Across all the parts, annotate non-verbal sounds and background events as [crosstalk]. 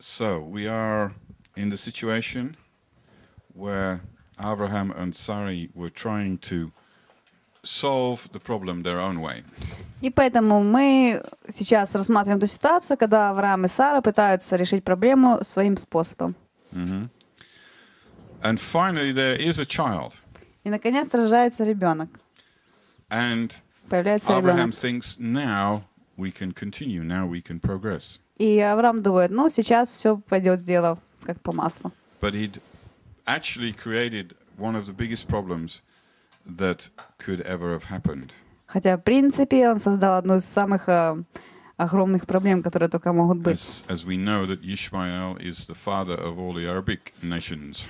So we are in the situation where Abraham and Sari were trying to solve the problem their own way. И поэтому мы сейчас рассматриваем ту ситуацию, когда Авраам и Сара пытаются решить проблему своим способом. Mm-hmm. And finally there is a child. И наконец рождается ребенок. And Появляется Abraham ребенок. thinks now we can continue, now we can progress. И Авраам думает, ну, сейчас все пойдет дело как по маслу. But he'd actually created one of the biggest problems that could ever have happened. Хотя, в принципе, он создал одну из самых э, огромных проблем, которые только могут быть.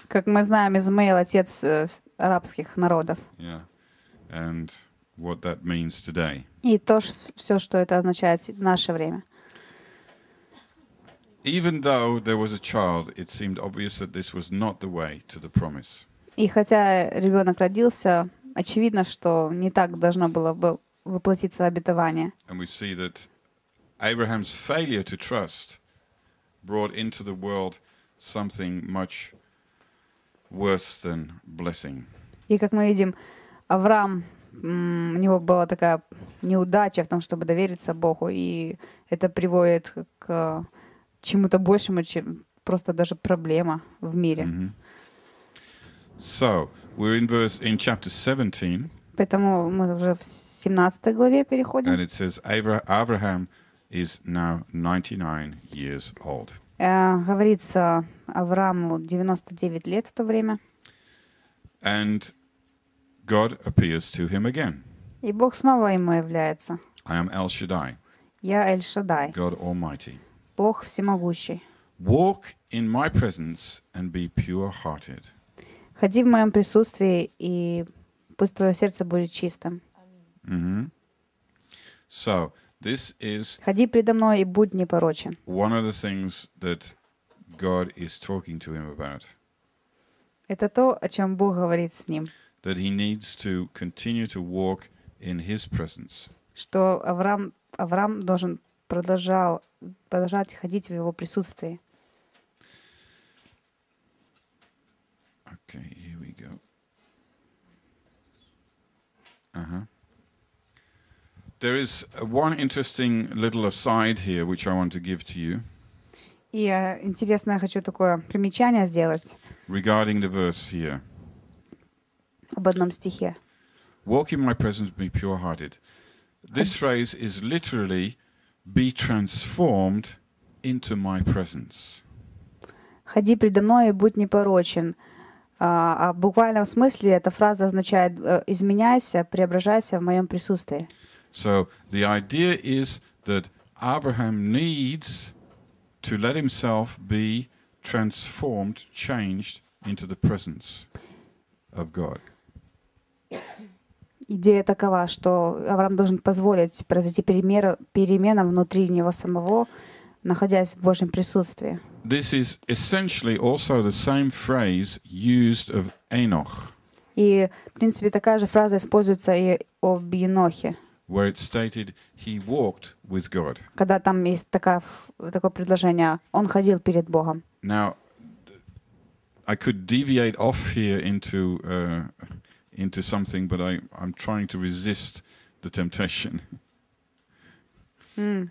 Как мы знаем, Измаил отец э, арабских народов. Yeah. And what that means today. И то, что все, что это означает в наше время. Even though there was a child, it seemed obvious that this was not the way to the promise. И хотя ребенок родился, очевидно, что не так должно было воплотиться обетование. And we see that Abraham's failure to trust brought into the world something much worse than blessing. И как мы видим, Авраам, у него была такая неудача в том, чтобы довериться Богу, и это приводит к чему-то большему, чем просто даже проблема в мире. Mm-hmm. So, we're in verse in chapter 17. Поэтому мы уже в 17 главе переходим. And it says Abraham is now 99 years old. Uh, говорится Аврааму 99 лет в то время. And God appears to him again. И Бог снова ему является. I am El Shaddai. Я Эль Шадай. God Almighty. Бог всемогущий. Walk in my presence and be pure-hearted. Ходи в моем присутствии, и пусть твое сердце будет чистым. Mm -hmm. So, this is Ходи предо мной и будь непорочен. One of the things that God is talking to him about. Это то, о чем Бог говорит с ним. That he needs to continue to walk in his presence. Что Авраам, Авраам должен продолжал, продолжать ходить в его присутствии. Okay, here we go. Uh-huh. There is one interesting little aside here which I want to give to you. И интересно, я хочу такое примечание сделать. Regarding the verse here. Об одном стихе. Walk in my presence, be pure-hearted. This phrase is literally Be transformed into my presence. Ходи предо мной и будь непорочен. А в буквальном смысле эта фраза означает э, изменяйся, преображайся в моем присутствии. So the idea is that Abraham needs to let himself be transformed, changed into the presence of God. идея такова, что Авраам должен позволить произойти перемер, переменам внутри него самого, находясь в Божьем присутствии. This is essentially also the same phrase used of Enoch. И, в принципе, такая же фраза используется и об Енохе. Where it's stated, he walked with God. Когда там есть такая, такое предложение, он ходил перед Богом. Now, I could deviate off here into uh, into something, but I, I'm trying to resist the temptation. Mm.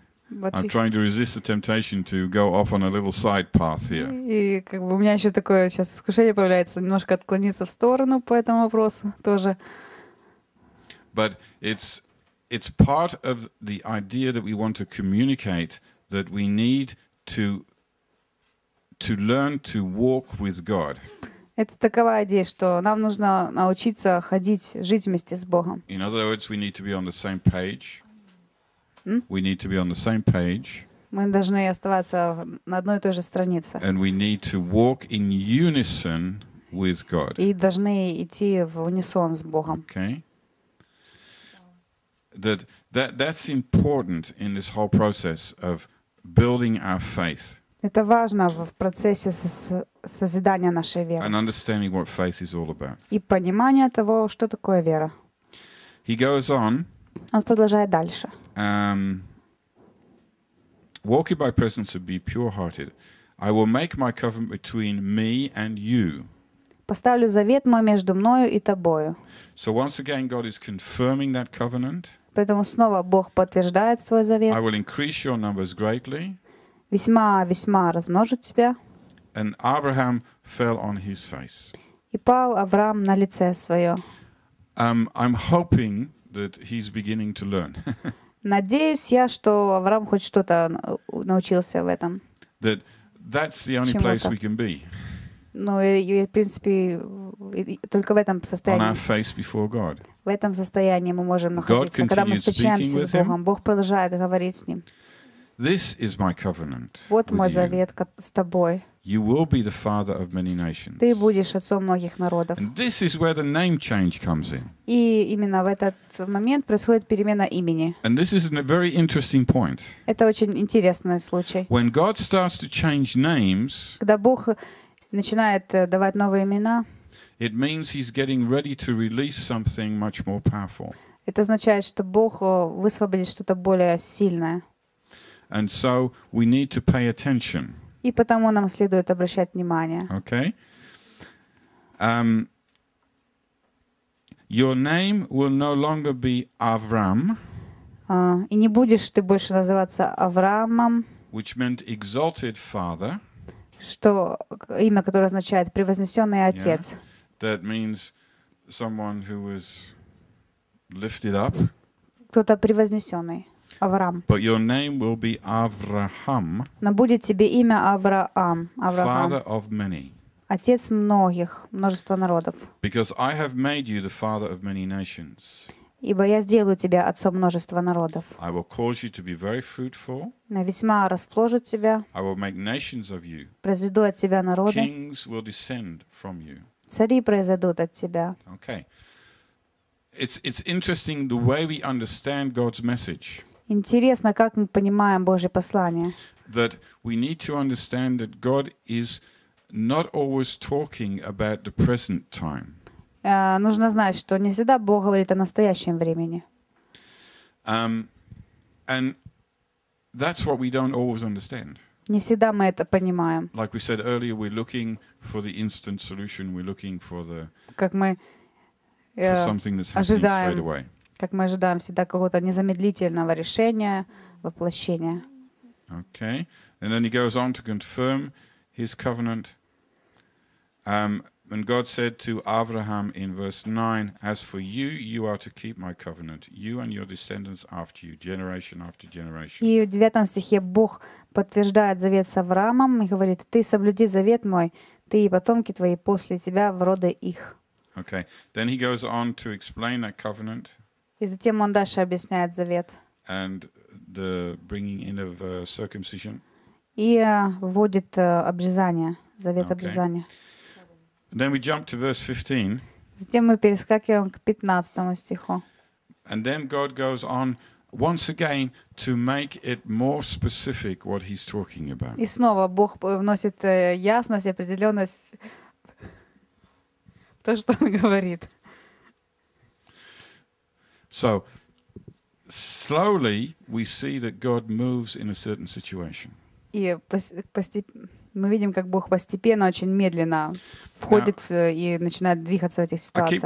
I'm trying to resist the temptation to go off on a little side path here. И как бы у меня еще такое сейчас искушение появляется немножко отклониться в сторону по этому вопросу тоже. But it's it's part of the idea that we want to communicate that we need to to learn to walk with God. Это такова идея, что нам нужно научиться ходить, жить вместе с Богом. In other words, we need to be on the same page. We need to be on the same page. Мы должны оставаться на одной и той же странице. And we need to walk in unison with God. И должны идти в унисон с Богом. Okay. That, that, that's important in this whole process of building our faith. Это важно в процессе созидания нашей веры. And understanding what faith is all about. И понимание того, что такое вера. He goes on. Он продолжает дальше. Um, Walk in my presence and be pure-hearted. I will make my covenant between me and you. Поставлю завет мой между мною и тобою. So once again, God is confirming that covenant. Поэтому снова Бог подтверждает свой завет. I will increase your numbers greatly весьма-весьма размножит тебя. And Abraham fell on his face. И пал Авраам на лице свое. Um, I'm hoping that he's beginning to learn. [laughs] Надеюсь я, что Авраам хоть что-то научился в этом. That that's the only place we can be. Ну, и, в принципе, только в этом состоянии. On our face before В этом состоянии мы можем находиться, когда мы встречаемся с Богом. Бог продолжает говорить с ним. This is my covenant вот мой завет с тобой. You will be the father of many nations. Ты будешь отцом многих народов. And this is where the name change comes in. И именно в этот момент происходит перемена имени. And this is a very interesting point. Это очень интересный случай. When God starts to change names, когда Бог начинает давать новые имена, it means He's getting ready to release something much more powerful. Это означает, что Бог высвободит что-то более сильное. And so we need to pay attention. И потому нам следует обращать внимание. Okay. Um, your name will no longer be Avram. Uh, и не будешь ты больше называться Авраамом. Which meant exalted father. Что имя, которое означает превознесенный отец. Yeah. That means someone who was lifted up. Кто-то превознесенный. Авраам. But your name will be Avraham. Но будет тебе имя Авраам. Авраам. Father of many. Отец многих, множество народов. Because I have made you the father of many nations. Ибо я сделаю тебя отцом множества народов. I will cause you to be very fruitful. Я весьма расположу тебя. I will make nations of you. Произведу от тебя народы. Kings will descend from you. Цари произойдут от тебя. Okay. It's, it's interesting the way we understand God's message. Интересно, как мы понимаем Божье послание. That we need to understand that God is not always talking about the present time. Uh, нужно знать, что не всегда Бог говорит о настоящем времени. Um, and that's what we don't always understand. Не всегда мы это понимаем. Like we said earlier, we're looking for the instant solution. We're looking for the как мы for something that's happening ожидаем straight away как мы ожидаем всегда какого-то незамедлительного решения, воплощения. Okay. And then he goes on to confirm his covenant. Um, and God said to Abraham in verse 9, As for you, you are to keep my covenant, you and your descendants after you, generation after generation. И в девятом стихе Бог подтверждает завет с Авраамом и говорит, Ты соблюди завет мой, ты и потомки твои после тебя в роды их. Okay. Then he goes on to explain that covenant. И затем он дальше объясняет завет. And the bringing in of uh, circumcision. И э, вводит э, обрезание, завет okay. обрезания. then we jump to verse 15. Затем мы перескакиваем к 15 стиху. And then God goes on once again to make it more specific what he's talking about. И снова Бог вносит э, ясность, определенность в [laughs] то, что он говорит. So slowly we see that God moves in a certain situation. И мы видим, как Бог постепенно, очень медленно входит Now, э, и начинает двигаться в этих ситуациях.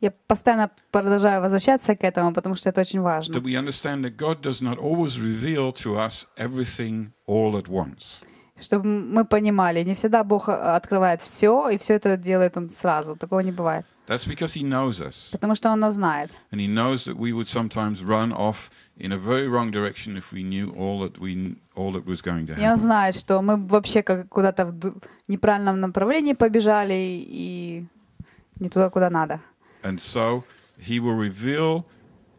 Я постоянно продолжаю возвращаться к этому, потому что это очень важно. Чтобы мы понимали, не всегда Бог э, открывает все, и все это делает Он сразу. Такого не бывает. That's because he knows us. Потому что он нас знает. And he knows that we would sometimes run off in a very wrong direction if we knew all that we all that was going to happen. И он знает, что мы вообще как куда-то в неправильном направлении побежали и не туда, куда надо. And so he will reveal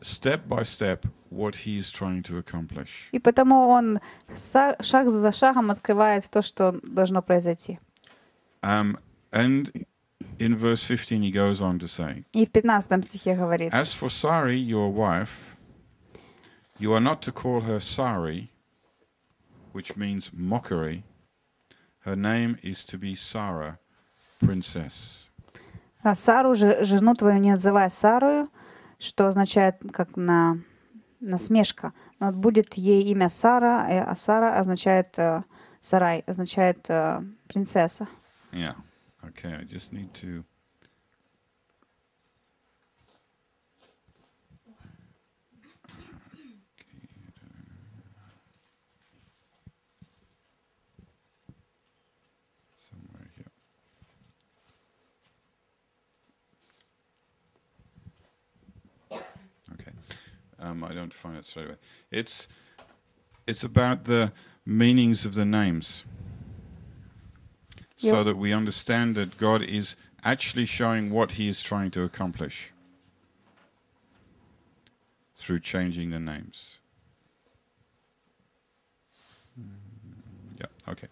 step by step what he is trying to accomplish. И потому он шаг за шагом открывает то, что должно произойти. Um, and In verse 15 he goes on to say, И в 15 стихе говорит, As for Sari, your wife, you are not to call her Sari, which means mockery. Her name is to be Sarah, princess. А Сару, жену твою не называй Сарою, что означает как на насмешка. Но будет ей имя Сара, э, а Сара означает э, сарай, означает э, принцесса. Yeah. Okay, I just need to. Um, I don't find it straight away. It's it's about the meanings of the names so that we understand that God is actually showing what he is trying to accomplish through changing the names. Yeah, okay.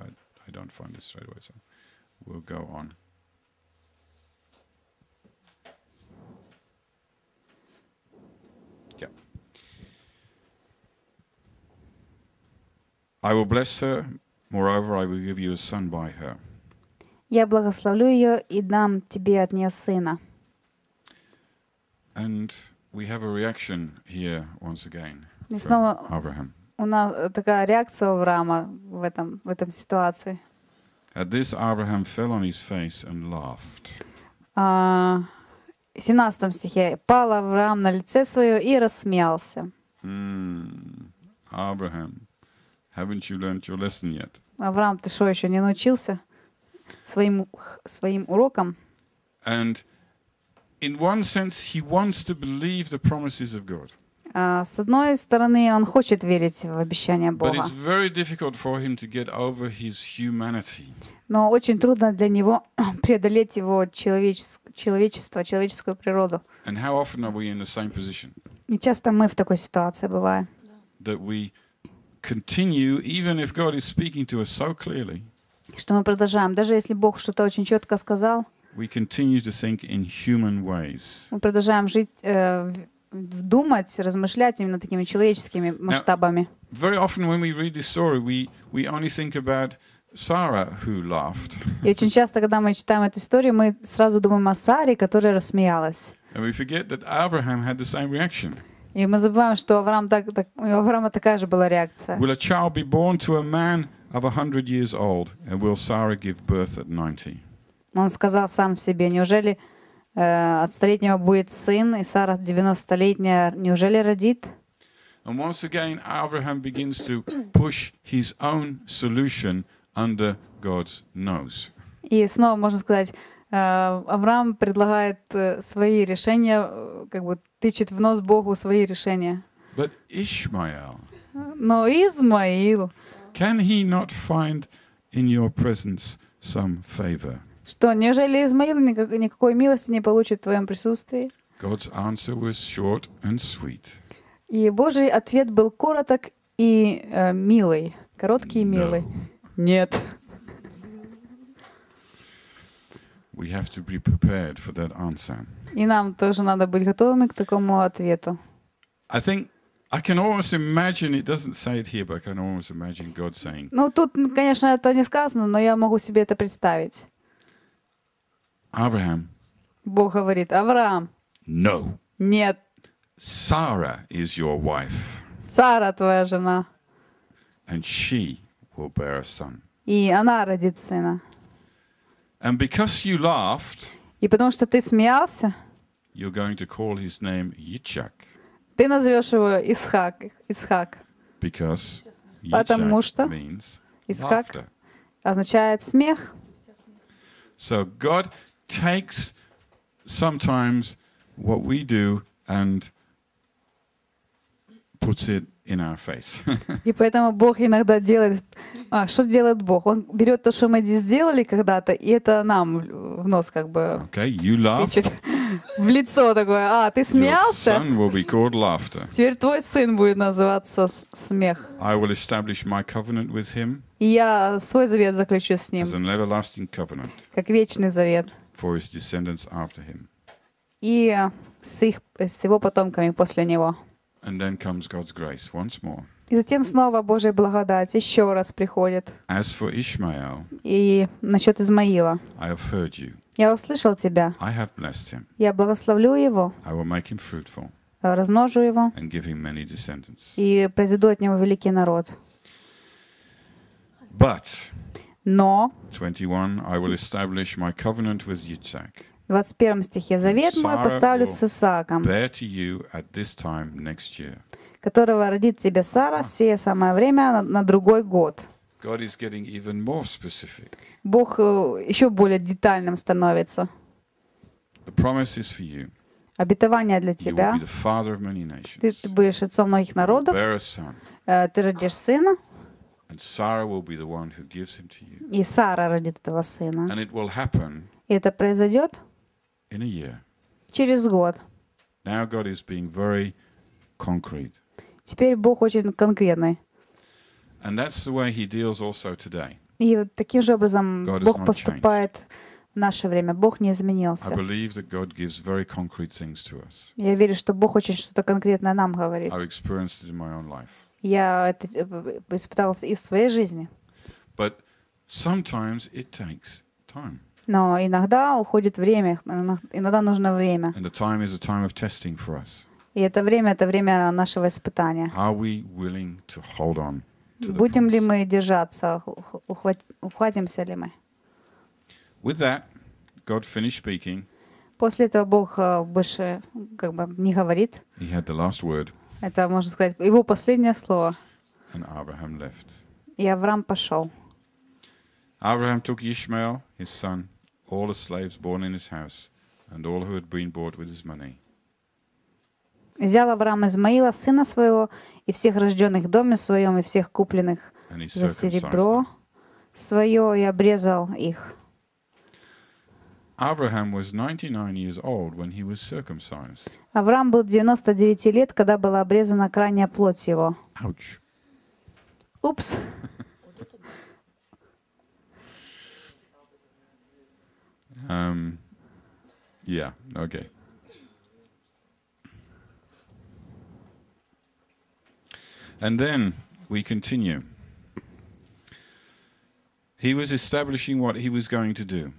I, I don't find this straight away, so we'll go on. Yeah. I will bless her Moreover, I will give you a son by her. Я благословлю ее и дам тебе от нее сына. And we have a reaction here once again и снова Abraham. у нас такая реакция Авраама в этом в этом ситуации. At this, Abraham fell on his face and laughed. Uh, 17 стихе пал Авраам на лице свое и рассмеялся. Mm, Abraham. Haven't you learned your lesson yet? Авраам, ты что, еще не научился своим, своим урокам? And in one sense, he wants to believe the promises of God. А, с одной стороны, он хочет верить в обещания Бога. Но очень трудно для него [clears throat] преодолеть его человечество, человеческую природу. И часто мы в такой ситуации бываем. That we continue, even if God is speaking to us so clearly. Что мы продолжаем, даже если Бог что-то очень четко сказал. We continue to think in human ways. Мы продолжаем жить, э, думать, размышлять именно такими человеческими масштабами. very often when we read this story, we we only think about Sarah, who laughed. И очень часто, когда мы читаем эту историю, мы сразу думаем о Саре, которая рассмеялась. And we forget that Abraham had the same reaction. И мы забываем, что Авраам так, так, Авраама такая же была реакция. Will a child be born to a man of 100 years old, and will Sarah give birth at 90? Он сказал сам себе, неужели э, от столетнего будет сын, и Сара 90-летняя, неужели родит? And once again, Abraham begins to push his own solution under God's nose. И снова можно сказать, э, Авраам предлагает э, свои решения, э, как бы тычет в нос Богу свои решения. But Ishmael, Но Измаил, can he not find in your presence some favor? что, неужели Измаил никак- никакой милости не получит в твоем присутствии? God's answer was short and sweet. И Божий ответ был короток и э, милый, короткий и милый. Нет. We have to be prepared for that answer. И нам тоже надо быть готовыми к такому ответу. I think I can almost imagine, it doesn't say it here, but I can almost imagine God saying. Ну, тут, конечно, это не сказано, но я могу себе это представить. Abraham. Бог говорит, Авраам. No. Нет. Sarah is your wife. Сара твоя жена. And she will bear a son. И она родит сына. And because you laughed, и потому что ты смеялся, you're going to call his name Yitzhak. Ты назовешь его Исхак. Исхак. Because потому что means Исхак laughter. означает смех. So God takes sometimes what we do and puts it in our face. [laughs] И поэтому Бог иногда делает... А, что делает Бог? Он берет то, что мы здесь сделали когда-то, и это нам в нос как бы... Okay, you laugh. [laughs] В лицо такое. А, ты смеялся? Your son will be called laughter. Теперь твой сын будет называться смех. I will establish my covenant with him. И я свой завет заключу с ним. As an everlasting covenant. Как вечный завет. For his descendants after him. И с, их, с его потомками после него. And then comes God's grace once more. И затем снова Божья благодать еще раз приходит. As for Ishmael, и насчет Измаила. I have heard you. Я услышал тебя. I have blessed him. Я благословлю его. I will make him fruitful. Размножу его. And give him many descendants. И произведу от него великий народ. But, Но 21, I will establish my covenant with Yitzhak. 21 стихе «Завет мой поставлю с Исааком, которого родит тебе Сара в сие самое время на, на другой год». God is getting even more specific. Бог э, еще более детальным становится. The promise is for you. Обетование для тебя. You will be the father of many nations. Ты, ты будешь отцом многих народов. Bear a son. Э, ты родишь сына. And Sarah will be the one who gives him to you. И Сара родит этого сына. And it will happen. И это произойдет. in a year. Через год. Now God is being very concrete. Теперь Бог очень конкретный. And that's the way he deals also today. И таким же образом God Бог поступает в наше время. Бог не изменился. I believe that God gives very concrete things to us. Я верю, что Бог очень что-то конкретное нам говорит. I've experienced it in my own life. Я это э, испытал и в своей жизни. But sometimes it takes time. Но иногда уходит время, иногда нужно время. And the time is a time of testing for us. И это время — это время нашего испытания. Are we willing to hold on to Будем ли мы держаться, ухватимся ли мы? With that, God finished speaking. После этого Бог э, больше как бы не говорит. He had the last word. Это, можно сказать, его последнее слово. And Abraham left. И Авраам пошел. Abraham took Ishmael, his son, all the slaves born in his house and all who had been bought with his money. Взял Авраам Измаила, сына своего, и всех рожденных в доме своем, и всех купленных за серебро свое, и обрезал их. Авраам был 99 лет, когда была обрезана крайняя плоть его. Ouch. Упс. [laughs] Um, yeah, okay. And then we continue. He was establishing what he was going to do.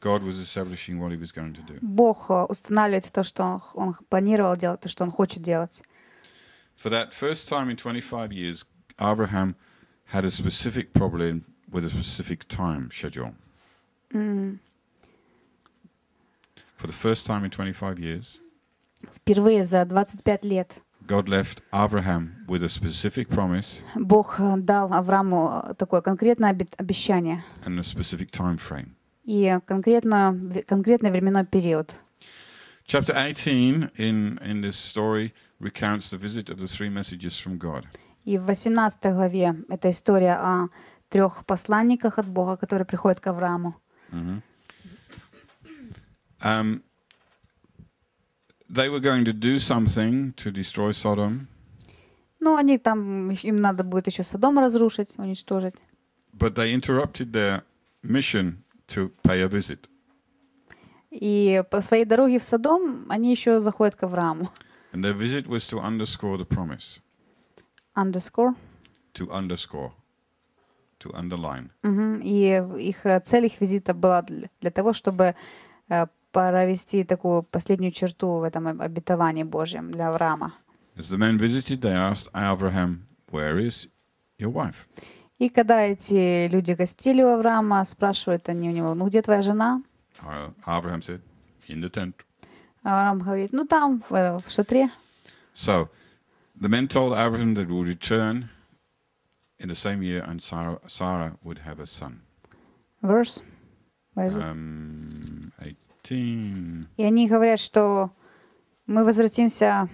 God was establishing what he was going to do. Бог э, устанавливает то, что он планировал делать, то, что он хочет делать. For that first time in 25 years, Abraham had a specific problem with a specific time schedule. Mm. For the first time in 25 years, Впервые за 25 лет God left Abraham with a specific promise Бог э, дал Аврааму э, такое конкретное обещание and a specific time frame. и конкретно, конкретный временной период. Chapter 18 in, in this story recounts the visit of the three messages from God. И в 18 главе эта история о трех посланниках от Бога, которые приходят к Аврааму. Mm-hmm. Um, they were going to do something to destroy Sodom. Ну, они там, им надо будет еще Содом разрушить, уничтожить. But they interrupted their mission to pay a visit. И по своей дороге в Содом они еще заходят к Аврааму. And their visit was to underscore the promise. Underscore. To underscore. To underline. Uh-huh. И их цель их визита была для, для того, чтобы провести такую последнюю черту в этом обетовании Божьем для Авраама. As the men visited, they asked Abraham, "Where is your wife?" И когда эти люди гостили у Авраама, спрашивают они у него, ну где твоя жена? А Авраам said, in the Авраам говорит, ну там, в, в шатре. So, the men told Abraham that would return in the same year and Sarah, Sarah would have a son. Verse? Where is um, it? И они говорят, что мы возвратимся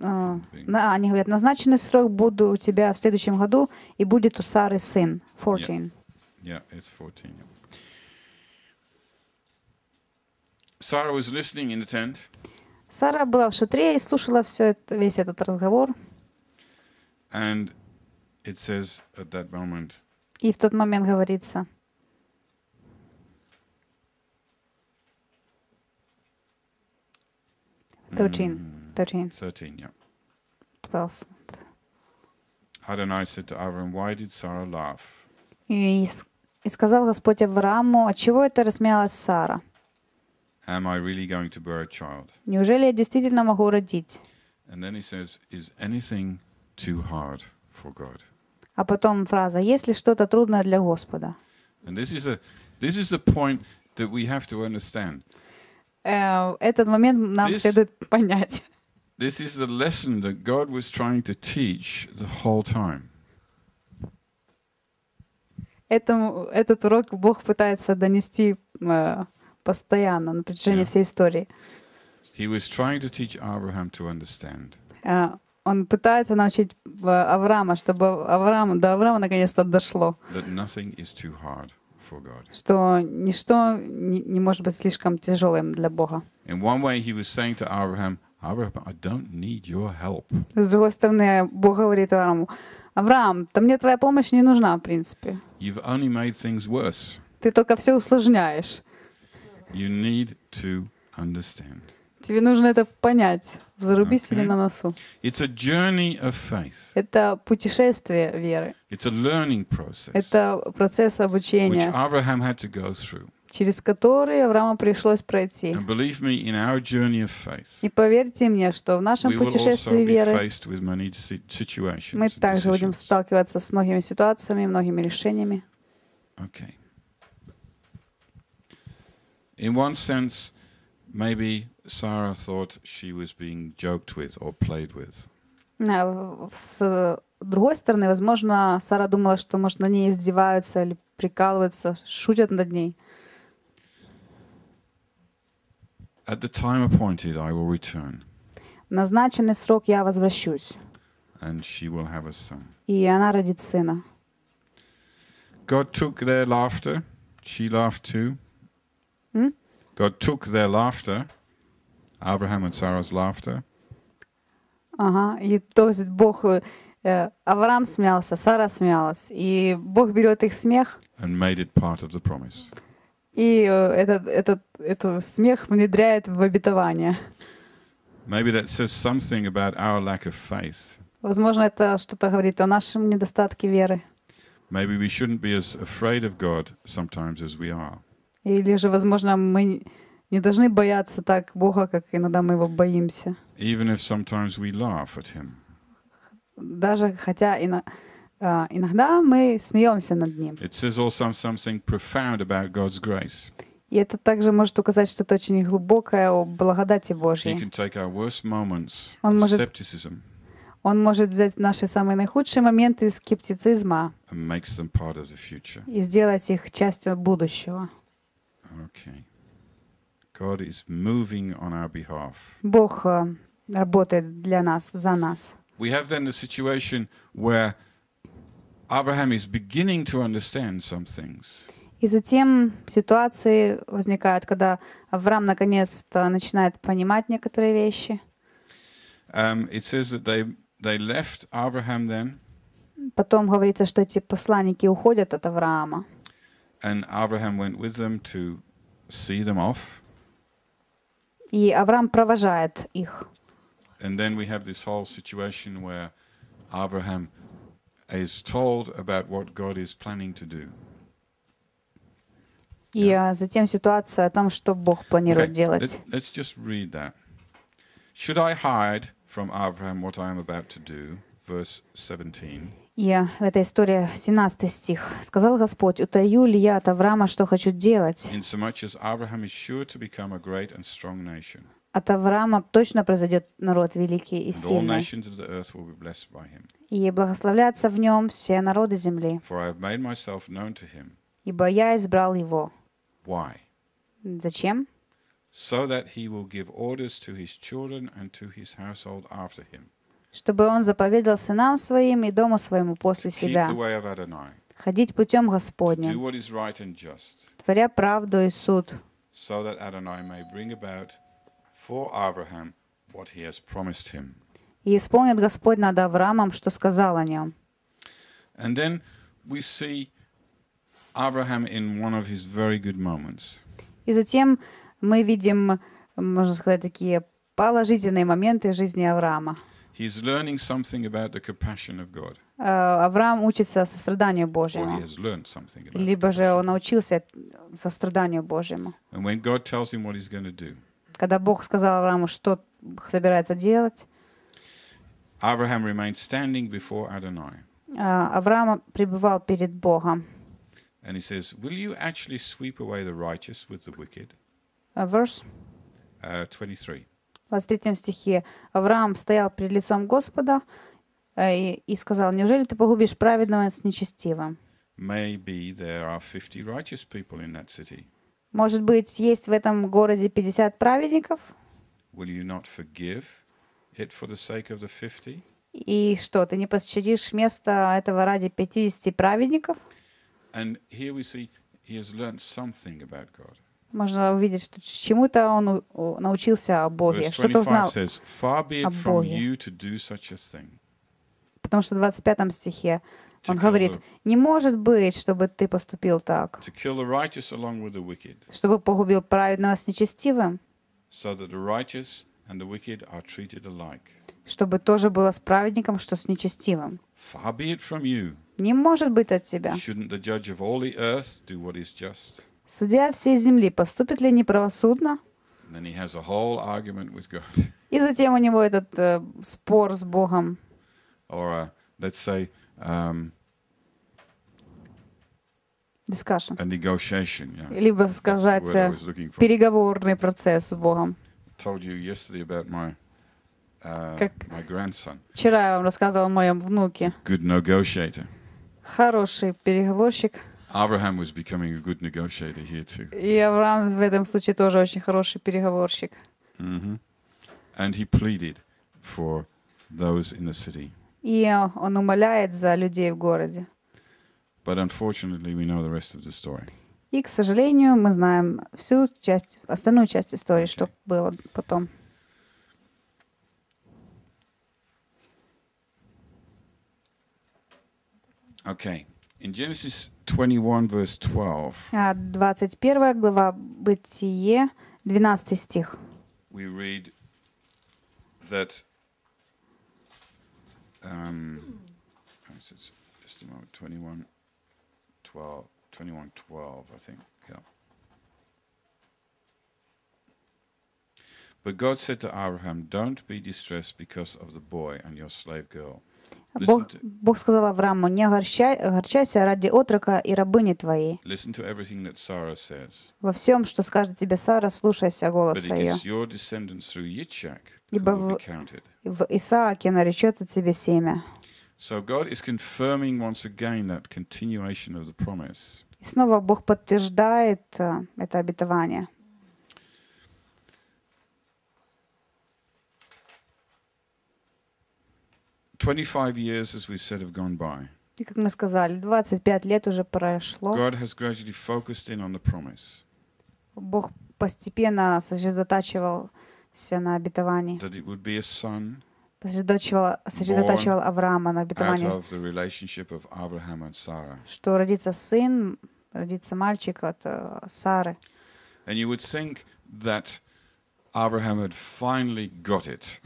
а, на, они говорят, назначенный срок буду у тебя в следующем году, и будет у Сары сын. 14. Yeah. it's 14. Sarah was listening in the tent. Сара была в шатре и слушала все это, весь этот разговор. And it says at that moment, и в тот момент говорится, 13. 13. 13, yeah. 12. Adonai said to Avram, why did Sarah laugh? И, и сказал Господь Аврааму, от чего это рассмеялась Сара? Am I really going to bear a child? Неужели я действительно могу родить? And then he says, is anything too hard for God? А потом фраза, есть ли что-то трудное для Господа? And this is a, this is the point that we have to understand. Э, этот момент нам следует понять. This is the lesson that God was trying to teach the whole time. Этому, этот урок Бог пытается донести э, постоянно на протяжении yeah. всей истории. He was trying to teach Abraham to understand. Uh, он пытается научить Авраама, чтобы Авраам, до Авраама наконец-то дошло. That nothing is too hard что ничто не, может быть слишком тяжелым для Бога. С другой стороны, Бог говорит Аврааму, Авраам, то мне твоя помощь не нужна, в принципе. You've only made things worse. Ты только все усложняешь. You need to understand. Тебе нужно это понять. Заруби okay. себе на носу. It's a journey of faith. Это путешествие веры. It's a learning process, это процесс обучения, which Abraham had to go through. через который Аврааму пришлось пройти. And believe me, in our journey of faith, И поверьте мне, что в нашем we путешествии веры мы также будем сталкиваться с многими ситуациями, многими решениями. Okay. In one sense, maybe Sarah thought she was being joked with or played with. Э, с другой стороны, возможно, Сара думала, что, может, на ней издеваются или прикалываются, шутят над ней. At the time appointed, I will return. В назначенный срок я возвращусь. And she will have a son. И она родит сына. God took their laughter. She laughed too. God took their laughter. Abraham and Sarah's laughter. Ага, и то есть Бог, Авраам смеялся, Сара смеялась, и Бог берет их смех. And made it part of the promise. И этот, этот, этот смех внедряет в обетование. Maybe that says something about our lack of faith. Возможно, это что-то говорит о нашем недостатке веры. Maybe we shouldn't be as afraid of God sometimes as we are. Или же, возможно, мы Не должны бояться так Бога, как иногда мы его боимся. Even if sometimes we laugh at him. Даже хотя а, иногда мы смеемся над ним. It says also something profound about God's grace. И это также может указать что-то очень глубокое о благодати Божьей. Он может Он может взять наши самые наихудшие моменты скептицизма и сделать их частью будущего. Okay. God is moving on our behalf. Бог э, работает для нас, за нас. We have then the situation where Abraham is beginning to understand some things. И затем ситуации возникают, когда Авраам наконец-то начинает понимать некоторые вещи. Um, it says that they, they left Abraham then. Потом говорится, что эти посланники уходят от Авраама. And Abraham went with them to see them off. И Авраам провожает их. And then we have this whole situation where Abraham is told about what God is planning to do. И yeah. затем ситуация о том, что Бог планирует okay. делать. Let's just read that. Should I hide from Abraham what I am about to do? Verse 17. И это история, 17 стих. «Сказал Господь, утаю ли я от Авраама, что хочу делать?» От Авраама точно произойдет народ великий и сильный. И благословляться в нем все народы земли. Ибо я избрал его. Why? Зачем? So that he will give orders to his children and to his household after him чтобы Он заповедал сынам Своим и дому Своему после себя ходить путем Господним, творя правду и суд, и исполнит Господь над Авраамом, что сказал о нем. And then we see Abraham in one of his very good moments. И затем мы видим, можно сказать, такие положительные моменты жизни Авраама. He's learning something about the compassion of God. Э, Авраам учится состраданию Божьему. Либо же он научился состраданию Божьему. Когда Бог сказал Аврааму, что собирается делать, Abraham remained standing before Adonai. Э, Авраам пребывал перед Богом. And he says, "Will you actually sweep away the righteous with the wicked?" A э, verse. Uh, 23. 23 стихе, Авраам стоял перед лицом Господа э, и, и сказал, «Неужели ты погубишь праведного с нечестивым?» Может быть, есть в этом городе 50 праведников? Will you not forgive it for the sake of the 50? И что, ты не пощадишь место этого ради 50 праведников? And here we see he has learned something about God можно увидеть, что чему-то он научился о Боге, что-то узнал says, о Боге. Потому что в 25 стихе он говорит, не может быть, чтобы ты поступил так, чтобы погубил праведного с нечестивым, чтобы тоже было с праведником, что с нечестивым. Не может быть от тебя. Судья всей земли, поступит ли неправосудно? И затем у него этот э, спор с Богом. Or, uh, let's say, um, discussion. A negotiation, yeah. Либо сказать э, переговорный процесс с Богом. Told you yesterday about my uh, как вчера я вам рассказывал о моем внуке. Good negotiator. Хороший переговорщик. Abraham was becoming a good negotiator here too. И Авраам в этом случае тоже очень хороший переговорщик. Mm-hmm. And he pleaded for those in the city. И он умоляет за людей в городе. But unfortunately, we know the rest of the story. И, к сожалению, мы знаем всю часть, остальную часть истории, okay. что было потом. Okay. In Genesis 21 verse 12. 21 глава Бытие, 12 стих. We read that um, just a moment, 21, 12, 21, 12, I think, yeah. But God said to Abraham, Don't be distressed because of the boy and your slave girl. Бог, Бог сказал Аврааму, не огорчай, огорчайся ради отрока и рабыни твоей. Во всем, что скажет тебе Сара, слушайся голоса ее. Ибо в, в Исааке наречет от тебе семя. So God is confirming once again that continuation of the promise. И снова Бог подтверждает э, это обетование, 25 years, as we've said, have gone by. И как мы сказали, 25 лет уже прошло. God has gradually focused in on the promise. Бог постепенно сосредотачивался на обетовании. That it would be a son. Сосредотачивал, сосредотачивал Авраама на обетовании. Out of the relationship of Abraham and Sarah. Что родится сын, родится мальчик от э, Сары. And you would think that Abraham had finally got it.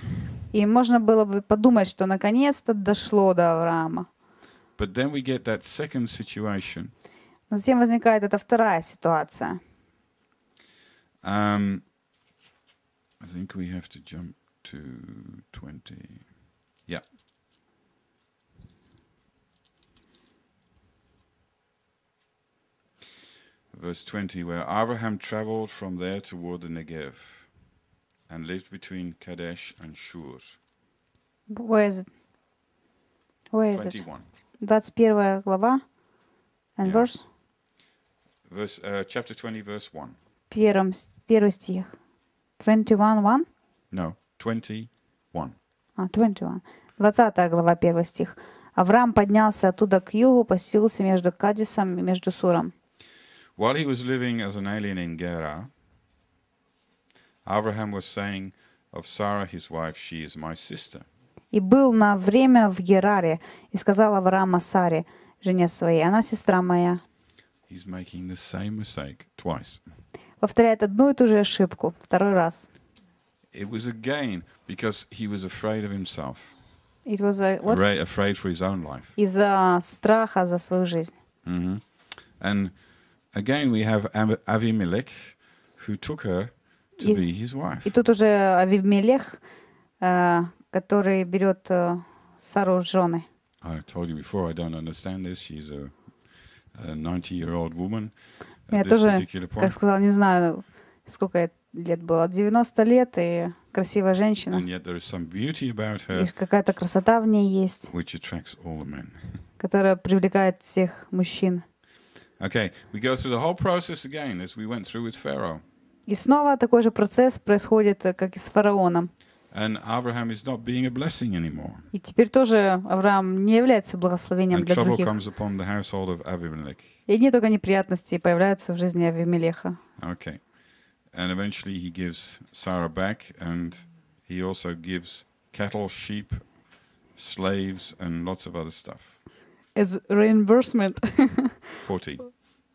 И можно было бы подумать, что наконец-то дошло до Авраама. But then we get that second situation. Но затем возникает эта вторая ситуация. Um, I think we have to jump to 20. Yeah. Verse 20, where Abraham traveled from there toward the Negev. and lived between Kadesh and Shur. Where is it? Where is 21. it? 21 глава and yeah. verse? Verse, uh, chapter 20, verse 1. Первым, первый стих. 21, 1? No, 21. А, 21. 20 глава, 1 стих. Авраам поднялся оттуда к югу, поселился между Кадисом и между Суром. While he was living as an alien in Gera, Abraham was saying of Sarah, his wife, she is my sister. И был на время в Гераре и сказал Саре, жене своей, она сестра моя. He's making the same mistake twice. Повторяет одну и ту же ошибку второй раз. It was again because he was afraid of himself. It was a, what? afraid for his own life. Из-за страха за свою жизнь. Mm -hmm. And again we have Avimelech who took her to и, be his wife. И тут уже Авимелех, э, который берет э, Сару в жены. Я тоже, как сказал, не знаю, сколько лет было, 90 лет, и красивая женщина. И какая-то красота в ней есть, которая привлекает всех мужчин. Okay, we go through the whole process again as we went through with Pharaoh. И снова такой же процесс происходит, как и с фараоном. And Abraham is not being a blessing anymore. И теперь тоже Авраам не является благословением And для trouble других. Comes upon the household of Abimelech. И одни только неприятности появляются в жизни Авимелеха. Okay. And eventually he gives Sarah back and he also gives cattle, sheep, slaves and lots of other stuff. As reimbursement. 40.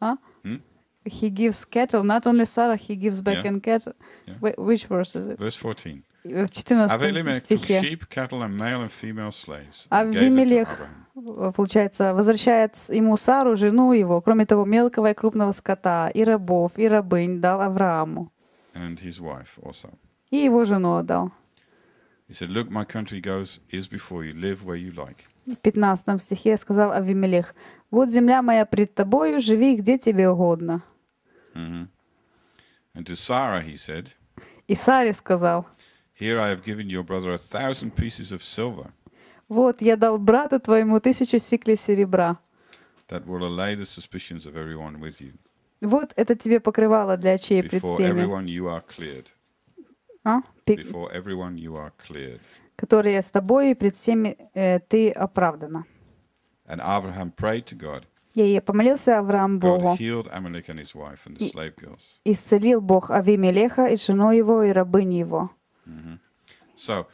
Huh? Hmm? he gives cattle, not only Sarah, he gives back yeah. and cattle. Yeah. Which verse is it? Verse 14. В 14 стихе. Sheep, cattle, and male and female slaves. Авимелех, э, получается, возвращает ему Сару, жену его, кроме того, мелкого и крупного скота, и рабов, и рабынь дал Аврааму. And his wife also. И его жену отдал. He said, Look, my country goes, is before you, live where you like. В 15 стихе сказал Авимелех, «Вот земля моя пред тобою, живи где тебе угодно». Mm-hmm. And to Sarah he said, И Саре сказал, Here I have given your brother a thousand pieces of silver. Вот, я дал брату твоему тысячу сиклей серебра. That will allay the suspicions of everyone with you. Вот это тебе покрывало для очей пред всеми. Before everyone you are cleared. А? Before everyone you are cleared. Которые с тобой и пред всеми э, ты оправдана. And Abraham prayed to God. И помолился Авраам Богу. исцелил Бог Авимелеха и жену его, и рабыни его. Mm-hmm. So,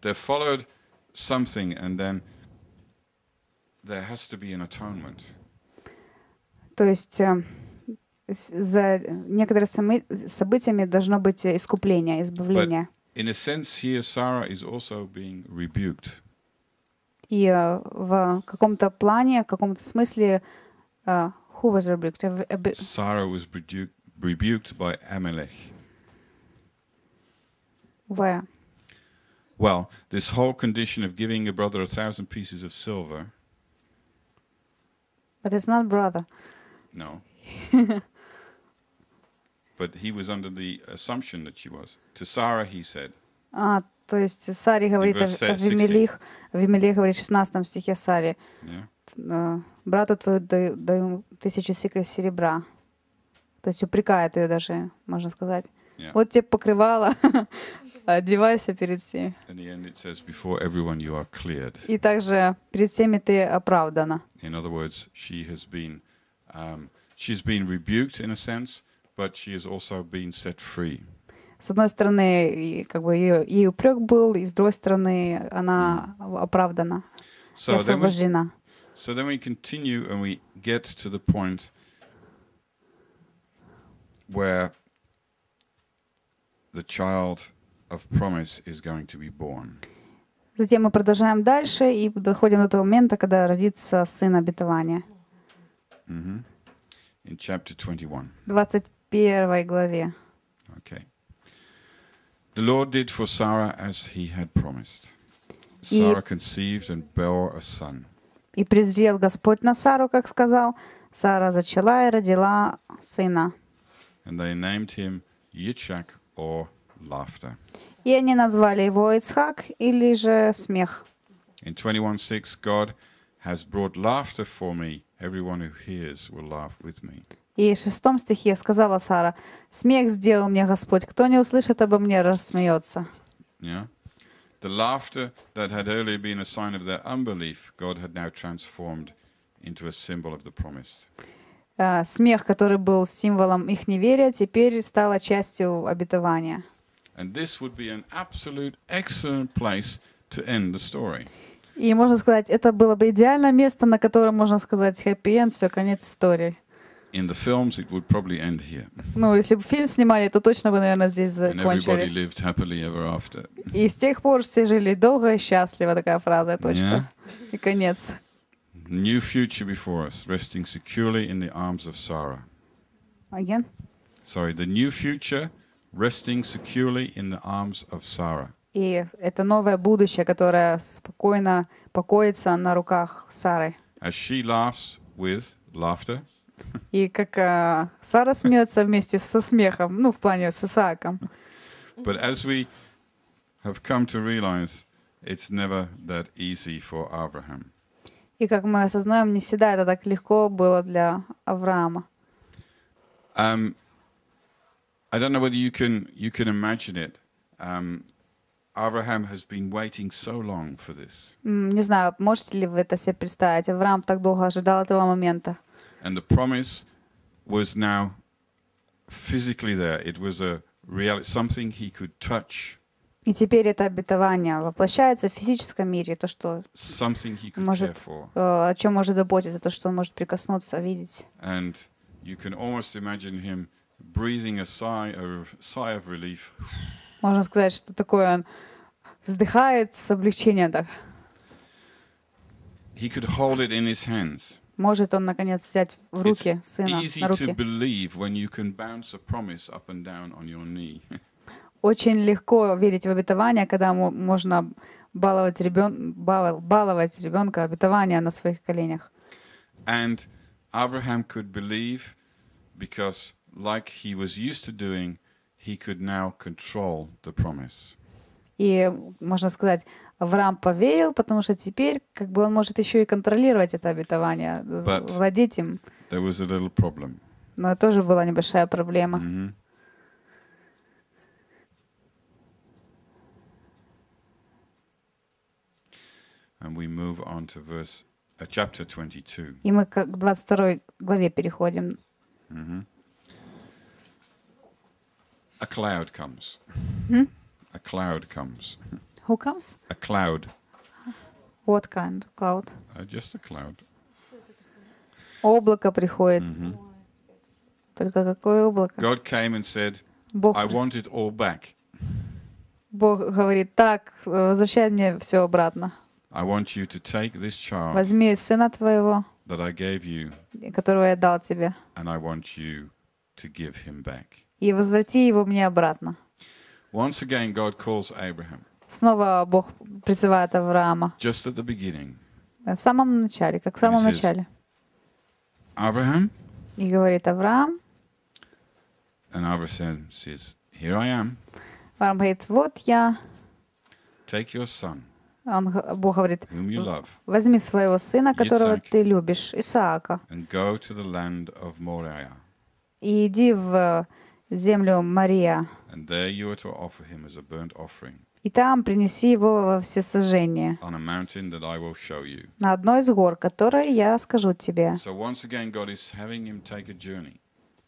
there followed something, and then there has to be an atonement. То есть э, за некоторыми событиями должно быть искупление, избавление. But in a sense, here Sarah is also being rebuked. И э, в каком-то плане, в каком-то смысле, uh, who was rebuked? Э, Sarah was rebuked, by Amalek. Where? Well, this whole condition of giving a brother a thousand pieces of silver. But it's not brother. No. [laughs] but he was under the assumption that she was. To Sarah, he said. А, то есть Сари говорит, Вимелих, Вимелих говорит в 16 стихе Сари, yeah. Э, брату твою даю, даю тысячу сикрет серебра. То есть упрекает ее даже, можно сказать. Yeah. Вот тебе покрывало, [laughs] одевайся перед всеми. Says, И также перед всеми ты оправдана. In other words, she has been, um, she's been rebuked in a sense, but she has also been set free с одной стороны, как бы ее, ей упрек был, и с другой стороны, она оправдана, so освобождена. we, so then we continue and we get to the point where the child of promise is going to be born. Затем мы продолжаем дальше и доходим до того момента, когда родится сын обетования. Mm-hmm. In chapter 21. 21 главе. Okay. The Lord did for Sarah as he had promised. Sarah conceived and bore a son. И презрел Господь на Сару, как сказал. Сара зачала и родила сына. And they named him Yitzhak or laughter. И они назвали его Ицхак или же смех. In 21:6 God has brought laughter for me. Everyone who hears will laugh with me. И в шестом стихе сказала Сара, «Смех сделал мне Господь, кто не услышит обо мне, рассмеется». Yeah. The laughter that had earlier been a sign of their unbelief, God had now transformed into a symbol of the promise. Э, смех, который был символом их неверия, теперь стала частью обетования. And this would be an absolute excellent place to end the story. И можно сказать, это было бы идеальное место, на котором можно сказать хэппи-энд, все, конец истории in the films, it would probably end here. Ну, если бы фильм снимали, то точно бы, наверное, здесь закончили. And everybody lived happily ever after. И с тех пор все жили долго и счастливо, такая фраза, точка. Yeah. И конец. New future before us, resting securely in the arms of Sarah. Again? Sorry, the new future resting securely in the arms of Sarah. И это новое будущее, которое спокойно покоится на руках Сары. As she laughs with laughter. И как а, Сара смеется вместе со смехом, ну, в плане с Исааком. But as we have come to realize, it's never that easy for Abraham. И как мы осознаем, не всегда это так легко было для Авраама. Um, I don't know whether you can you can imagine it. Um, Abraham has been waiting so long for this. Не знаю, можете ли вы это себе представить? Авраам так долго ожидал этого момента. and the promise was now physically there. It was a real something he could touch. И теперь это обетование воплощается в физическом мире, то, что something he could может, care э, может заботиться, то, что он может прикоснуться, видеть. And you can almost imagine him breathing a sigh of, sigh of relief. Можно сказать, что такое он вздыхает с облегчением так. He could hold it in his hands. Может он, наконец, взять в руки It's сына, easy на руки. To believe when you can bounce a promise up and down on your knee. Очень легко верить в обетование, когда можно баловать, ребен... бал... баловать ребенка обетование на своих коленях. And Abraham could believe because, like he was used to doing, he could now control the promise. И, можно сказать, Авраам поверил, потому что теперь как бы он может еще и контролировать это обетование, But владеть им. There was a little problem. Но тоже была небольшая проблема. Mm-hmm. And we move on to verse, uh, chapter 22. И мы к 22 главе переходим. Mm-hmm. A cloud comes. Mm-hmm. A cloud comes. Who comes? A cloud. What kind of cloud? Uh, just a cloud. Облако приходит. Mm-hmm. Только какое облако? God came and said, Бог... I want it all back. Бог говорит, так, возвращай мне все обратно. I want you to take this child Возьми сына твоего, that I gave you, которого я дал тебе, and I want you to give him back. и возврати его мне обратно. Once again, God calls Abraham. Снова Бог призывает Авраама. Just at the beginning. В самом начале, как в самом says, начале. Abraham. И говорит Авраам. And Abraham says, Here I am. Авраам говорит, вот я. Take your son. Он, Бог говорит, возьми своего сына, которого Yitzhak, ты любишь, Исаака, And go to the land of и иди в землю Мария. И там принеси его во все всесожжение. На одной из гор, которые я скажу тебе.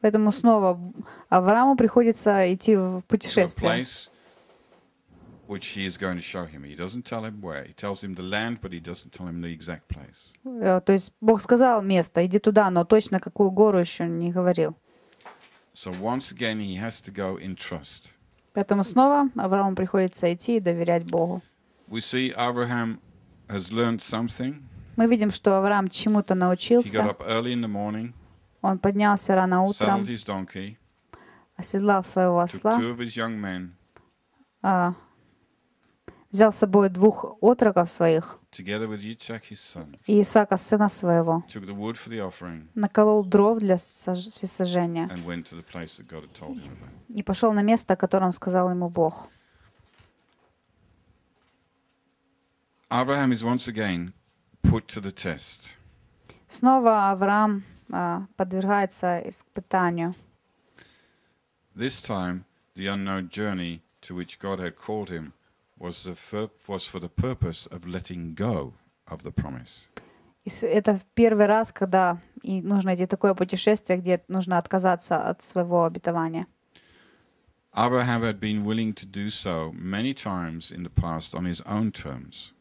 Поэтому снова Аврааму приходится идти в путешествие. which he is going to show him. He doesn't tell him where. He tells him the land, but he doesn't tell him the exact place. Э, то есть Бог сказал место, иди туда, но точно какую гору еще не говорил. So once again he has to go in trust. Поэтому снова Аврааму приходится идти и доверять Богу. We see Abraham has learned something. Мы видим, что Авраам чему-то научился. He got up early in the morning, Он поднялся рано утром, saddled his donkey, оседлал своего осла, took two of his young men, uh, взял с собой двух отроков своих и Исаака, сына своего, наколол дров для всесожжения и пошел на место, о котором сказал ему Бог. Снова Авраам а, подвергается испытанию. This time, the unknown journey to which God had called him – was, the, was for the purpose of letting go of the promise. Это первый раз, когда и нужно идти такое путешествие, где нужно отказаться от своего обетования. Abraham had been willing to do so many times in the past on his own terms.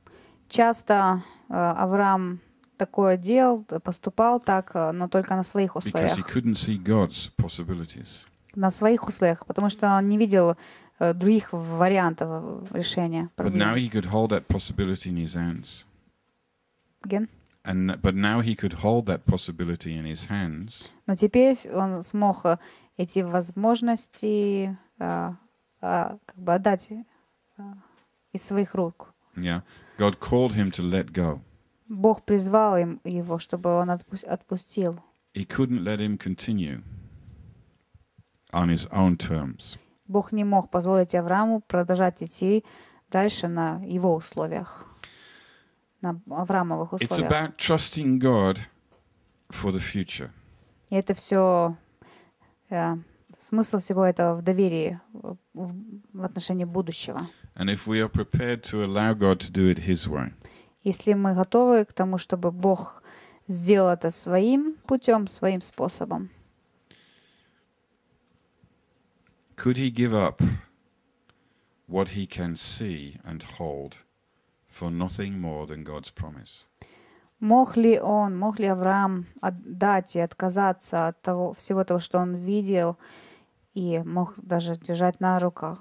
Часто э, Авраам такое делал, поступал так, э, но только на своих условиях. Because he couldn't see God's possibilities. На своих условиях, потому что он не видел других вариантов решения проблемы. But now he could hold that possibility in his hands. Again? And, but now he could hold that possibility in his hands. Но теперь он смог эти возможности а, а, как бы отдать а, из своих рук. Yeah. God called him to let go. Бог призвал им его, чтобы он отпу- отпустил. He couldn't let him continue on his own terms. Бог не мог позволить Аврааму продолжать идти дальше на его условиях, на Авраамовых It's условиях. about trusting God for the future. И это все э, смысл всего этого в доверии в, в отношении будущего. And if we are prepared to allow God to do it His way. Если мы готовы к тому, чтобы Бог сделал это своим путем, своим способом. Could he give up what he can see and hold for nothing more than God's promise? Мог ли он, мог ли Авраам отдать и отказаться от того, всего того, что он видел, и мог даже держать на руках,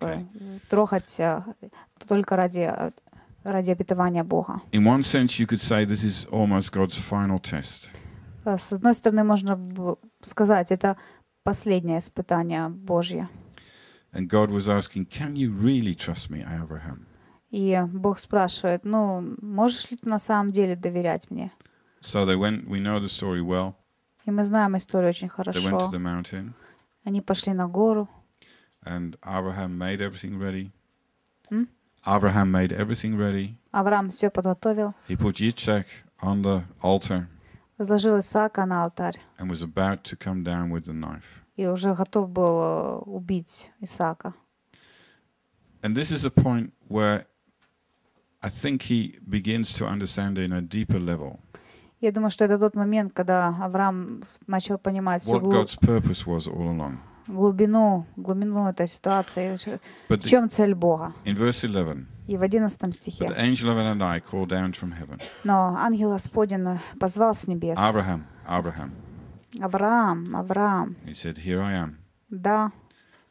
okay. трогать э, только ради, ради обетования Бога? In one sense, you could say this is almost God's final test. Э, с одной стороны, можно сказать, это последнее испытание Божье. And God was asking, can you really trust me, Abraham? И Бог спрашивает, ну, можешь ли ты на самом деле доверять мне? So they went, we know the story well. И мы знаем историю очень хорошо. They went to the mountain. Они пошли на гору. And Abraham made everything ready. Mm? Abraham made everything ready. Авраам все подготовил. He put Yitzhak on the altar возложил Исаака на алтарь. И уже готов был э, убить Исаака. And this is a point where I think he begins to understand in a deeper level. Я думаю, что это тот момент, когда Авраам начал понимать всю глубину, глубину, глубину этой ситуации, в чем цель Бога. In verse 11, и в 11 стихе. Но ангел Господень позвал с небес. Авраам, Авраам. Авраам, Авраам. He said, Here I am. Да.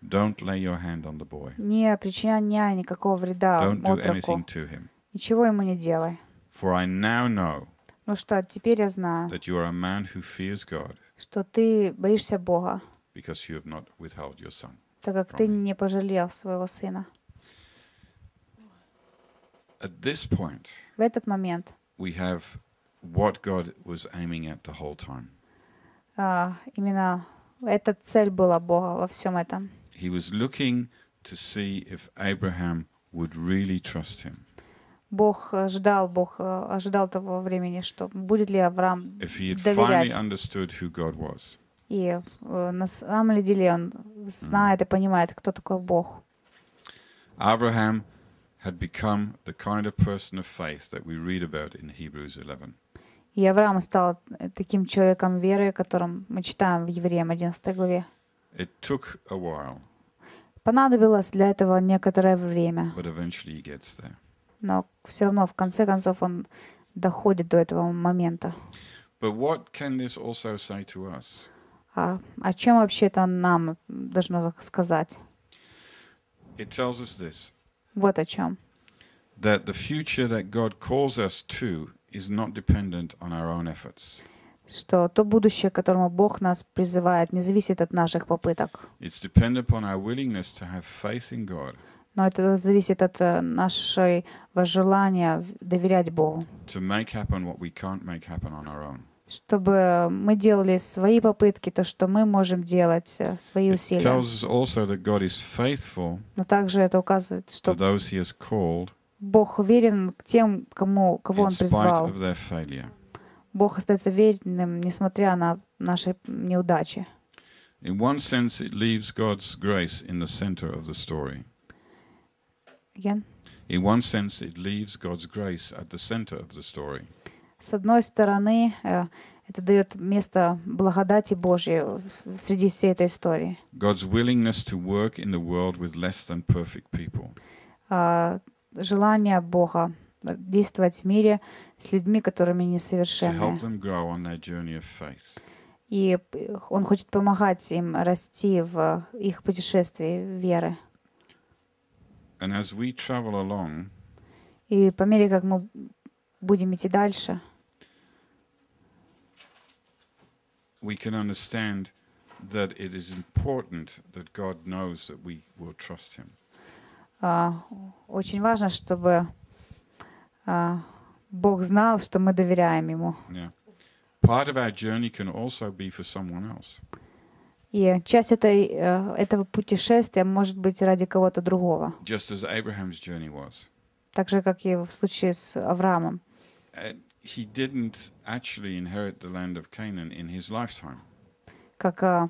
Don't lay your hand on the boy. Не причиняй никакого вреда Don't do anything to him. Ничего ему не делай. For I now know, ну что, теперь я знаю, that you are a man who fears God, что ты боишься Бога, because you have not withheld your son так как ты me. не пожалел своего сына. At this point, в этот момент we have what God was aiming at the whole time. Uh, именно эта цель была Бога во всем этом. He was looking to see if Abraham would really trust him. Бог ждал, Бог ожидал того времени, что будет ли Авраам доверять. И на самом деле он знает и понимает, кто такой Бог. Авраам had become the kind of person of faith that we read about in Hebrews 11. И Авраам стал э, таким человеком веры, о котором мы читаем в Евреям 11 главе. It took a while. Понадобилось для этого некоторое время. But eventually he gets there. Но все равно, в конце концов, он доходит до этого момента. But what can this also say to us? А о чем вообще это нам должно сказать? It tells us this. Вот о чем. That the future that God calls us to is not dependent on our own efforts. Что то будущее, к которому Бог нас призывает, не зависит от наших попыток. It's dependent upon our willingness to have faith in God. Но это зависит от нашего желания доверять Богу. To make happen what we can't make happen on our own чтобы мы делали свои попытки, то, что мы можем делать, э, свои усилия. Но также это указывает, что Бог верен к тем, кому, кого Он призвал. Бог остается верным, несмотря на наши неудачи. In one sense, it leaves God's grace in the center of the story. Again? In one sense, it leaves God's grace at the center of the story. С одной стороны, э, это дает место благодати Божьей среди всей этой истории. God's willingness to work in the world with less than perfect people. Uh, желание Бога действовать в мире с людьми, которыми несовершенны. И Он хочет помогать им расти в их путешествии веры. And as we travel along, и по мере, как мы будем идти дальше, we can understand that it is important that God knows that we will trust Him. А, очень важно, чтобы а, Бог знал, что мы доверяем Ему. Part of our journey can also be for someone else. И часть этой, э, этого путешествия может быть ради кого-то другого. Так же, как и в случае с Авраамом. Uh, he didn't actually inherit the land of Canaan in his lifetime. Как uh,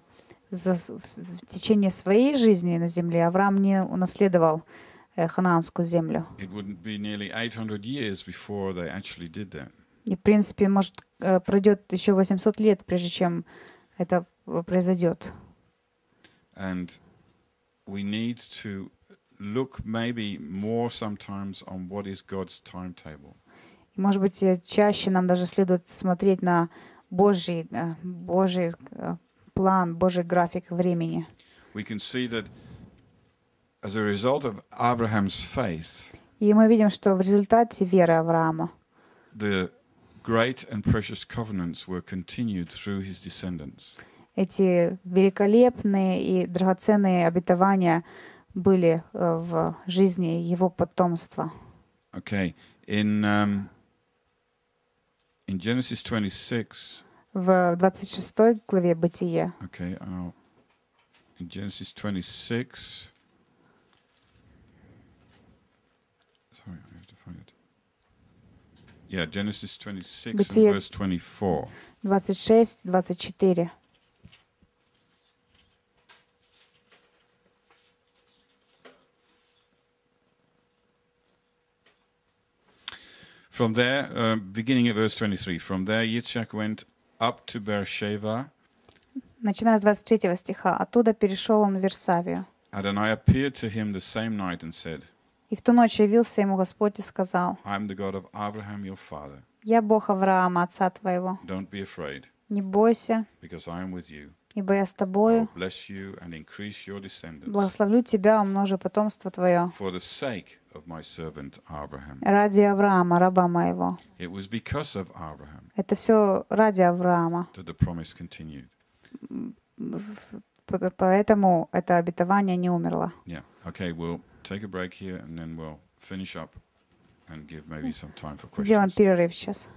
за, в течение своей жизни на земле Авраам не унаследовал э, ханаанскую землю. It wouldn't be nearly 800 years before they actually did that. И, в принципе, может, э, пройдет еще 800 лет, прежде чем это э, произойдет. And we need to look maybe more sometimes on what is God's timetable. Может быть, э, чаще нам даже следует смотреть на Божий, э, Божий э, план, Божий график времени. И мы видим, что в результате веры Авраама great and precious covenants were continued through his descendants. Эти великолепные и драгоценные обетования были в жизни его потомства. Okay, in um, In Genesis 26. В 26 главе Бытие. Okay, I'll, in Genesis 26. Sorry, I have to find it. Yeah, Genesis 26 Бытие and verse 24. 26, 24. From there, uh, beginning at verse 23, from there Yitzhak went up to Beersheba. Начиная с 23 стиха, оттуда перешел он в Версавию. Adonai appeared to him the same night and said, И в ту ночь явился ему Господь и сказал, I am the God of Abraham, your father. Я Бог Авраама, отца твоего. Don't be afraid, Не бойся, because I am with you. ибо я с I тобою. will bless you and increase your descendants Благословлю тебя, умножу потомство твое for the sake of my servant Abraham. Ради Авраама, раба моего. It was because of Abraham. Это все ради Авраама. That the promise continued. Поэтому это обетование не умерло. Yeah. Okay, we'll take a break here and then we'll finish up and give maybe some time for questions. Сделаем перерыв сейчас.